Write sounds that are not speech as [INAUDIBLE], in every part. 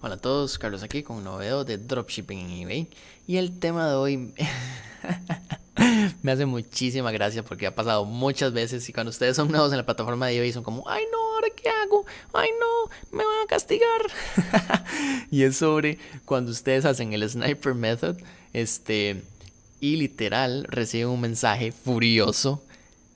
Hola a todos, Carlos aquí con un novedo de dropshipping en eBay y el tema de hoy [LAUGHS] me hace muchísima gracia porque ha pasado muchas veces y cuando ustedes son nuevos en la plataforma de eBay son como, ay no, ahora qué hago, ay no, me van a castigar [LAUGHS] y es sobre cuando ustedes hacen el sniper method este y literal reciben un mensaje furioso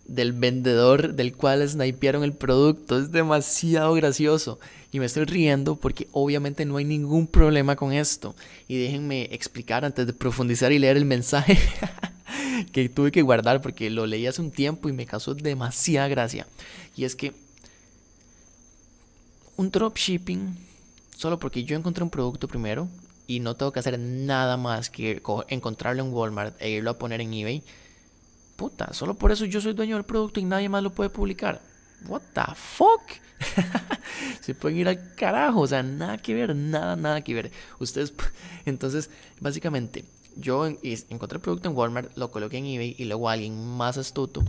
del vendedor del cual snipearon el producto. Es demasiado gracioso. Y me estoy riendo porque obviamente no hay ningún problema con esto. Y déjenme explicar antes de profundizar y leer el mensaje [LAUGHS] que tuve que guardar porque lo leí hace un tiempo y me causó demasiada gracia. Y es que un dropshipping, solo porque yo encontré un producto primero y no tengo que hacer nada más que encontrarlo en Walmart e irlo a poner en eBay puta, solo por eso yo soy dueño del producto y nadie más lo puede publicar. What the fuck? [LAUGHS] se pueden ir al carajo, o sea, nada que ver, nada, nada que ver. Ustedes, [LAUGHS] entonces, básicamente, yo encontré el producto en Walmart, lo coloqué en eBay y luego alguien más astuto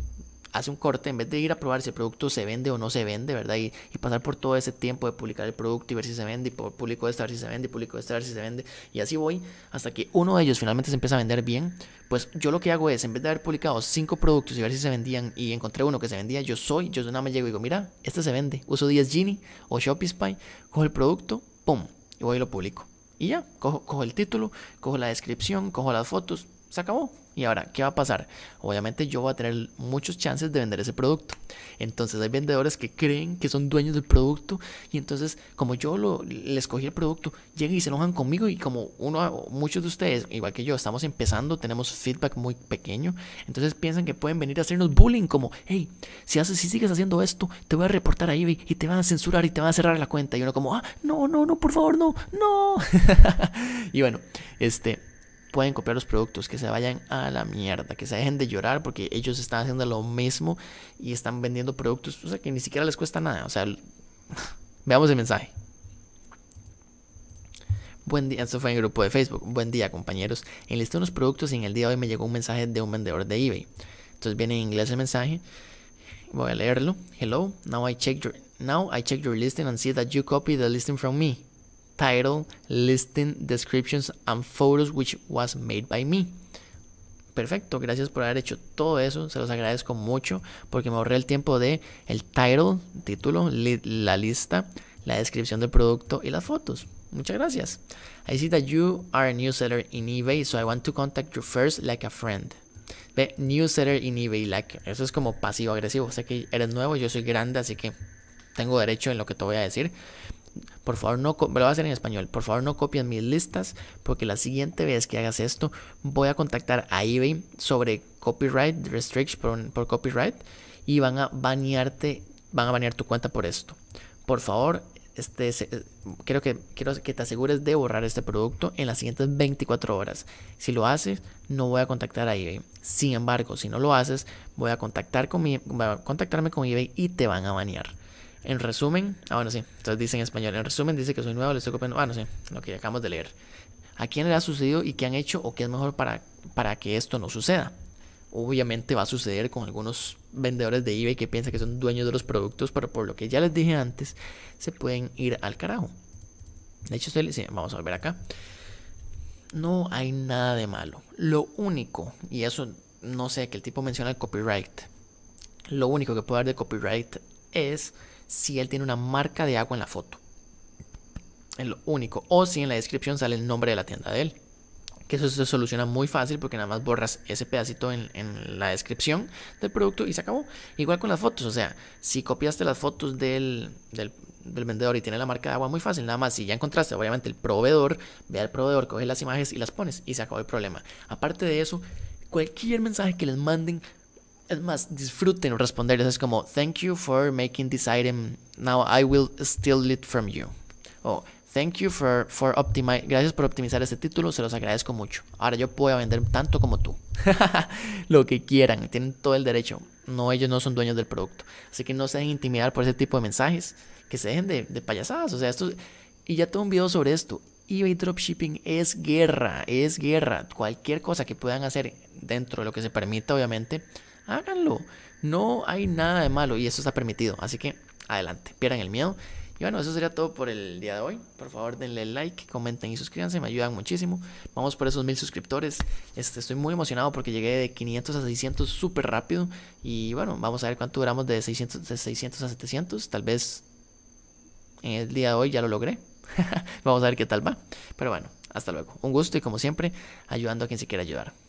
hace un corte, en vez de ir a probar si el producto se vende o no se vende, ¿verdad? Y, pasar por todo ese tiempo de publicar el producto y ver si se vende, y por público esta, ver si se vende, y público esta, ver si se vende, y así voy hasta que uno de ellos finalmente se empieza a vender bien. Pues yo lo que hago es, en vez de haber publicado cinco productos y ver si se vendían y encontré uno que se vendía, yo soy, yo nada me llego y digo, mira, este se vende, uso 10 Genie o Spy, cojo el producto, pum, y voy y lo publico. Y ya, cojo, cojo el título, cojo la descripción, cojo las fotos, se acabó. Y ahora, ¿qué va a pasar? Obviamente yo voy a tener muchos chances de vender ese producto. Entonces hay vendedores que creen que son dueños del producto y entonces como yo lo, les cogí el producto, llegan y se enojan conmigo y como uno, muchos de ustedes, igual que yo, estamos empezando, tenemos feedback muy pequeño, entonces piensan que pueden venir a hacernos bullying como, hey, si, haces, si sigues haciendo esto, te voy a reportar a eBay y te van a censurar y te van a cerrar la cuenta. Y uno como, ah, no, no, no, por favor, no, no. [LAUGHS] y bueno, este pueden copiar los productos, que se vayan a la mierda, que se dejen de llorar porque ellos están haciendo lo mismo y están vendiendo productos, o que ni siquiera les cuesta nada. O sea, [LAUGHS] veamos el mensaje. Buen día, esto fue en el grupo de Facebook. Buen día, compañeros. Enlisté unos productos y en el día de hoy me llegó un mensaje de un vendedor de eBay. Entonces viene en inglés el mensaje. Voy a leerlo. Hello, now I check your, now I check your listing and see that you copy the listing from me title, listing, descriptions and photos which was made by me. Perfecto, gracias por haber hecho todo eso, se los agradezco mucho porque me ahorré el tiempo de el title, título, la lista, la descripción del producto y las fotos. Muchas gracias. I see that you are a new seller in eBay, so I want to contact you first like a friend. new seller in eBay, like, eso es como pasivo agresivo, Sé que eres nuevo, yo soy grande, así que tengo derecho en lo que te voy a decir. Por favor, no, lo voy a hacer en español. Por favor, no copien mis listas, porque la siguiente vez que hagas esto, voy a contactar a eBay sobre copyright, restriction por, copyright, y van a banearte, van a banear tu cuenta por esto. Por favor, este, que, quiero que te asegures de borrar este producto en las siguientes 24 horas. Si lo haces, no voy a contactar a eBay. Sin embargo, si no lo haces, voy a, contactar contactarme con eBay y te van a banear. En resumen, ah, bueno, sí, entonces dice en español. En resumen, dice que soy nuevo, le estoy copiando. Ah, no sé, lo que acabamos de leer. ¿A quién le ha sucedido y qué han hecho o qué es mejor para, para que esto no suceda? Obviamente va a suceder con algunos vendedores de eBay que piensan que son dueños de los productos, pero por lo que ya les dije antes, se pueden ir al carajo. De hecho, estoy, sí, vamos a volver acá. No hay nada de malo. Lo único, y eso no sé, que el tipo menciona el copyright. Lo único que puedo dar de copyright es si él tiene una marca de agua en la foto. Es lo único. O si en la descripción sale el nombre de la tienda de él. Que eso se soluciona muy fácil porque nada más borras ese pedacito en, la descripción del producto y se acabó. Igual con las fotos, o sea, si copiaste las fotos del, del vendedor y tiene la marca de agua, muy fácil. Nada más, si ya encontraste, obviamente, el proveedor, ve al proveedor, coge las imágenes y las pones y se acabó el problema. Aparte de eso, cualquier mensaje que les manden más, disfruten responderles. Es como, thank you for making this item. Now I will steal it from you. O, thank you for, for optimizing. Gracias por optimizar este título, se los agradezco mucho. Ahora yo puedo vender tanto como tú. [LAUGHS] Lo que quieran, tienen todo el derecho. No, ellos no son dueños del producto. Así que no se dejen intimidar por ese tipo de mensajes. Que se dejen de, de payasadas. O sea, esto. Y ya tengo un video sobre esto eBay Dropshipping es guerra, es guerra. Cualquier cosa que puedan hacer dentro de lo que se permita, obviamente, háganlo. No hay nada de malo y eso está permitido. Así que adelante, pierdan el miedo. Y bueno, eso sería todo por el día de hoy. Por favor, denle like, comenten y suscríbanse, me ayudan muchísimo. Vamos por esos mil suscriptores. Este, estoy muy emocionado porque llegué de 500 a 600 súper rápido. Y bueno, vamos a ver cuánto duramos de 600, de 600 a 700. Tal vez en el día de hoy ya lo logré. [LAUGHS] vamos a ver qué tal va. Pero bueno, hasta luego. Un gusto y como siempre, ayudando a quien se quiera ayudar.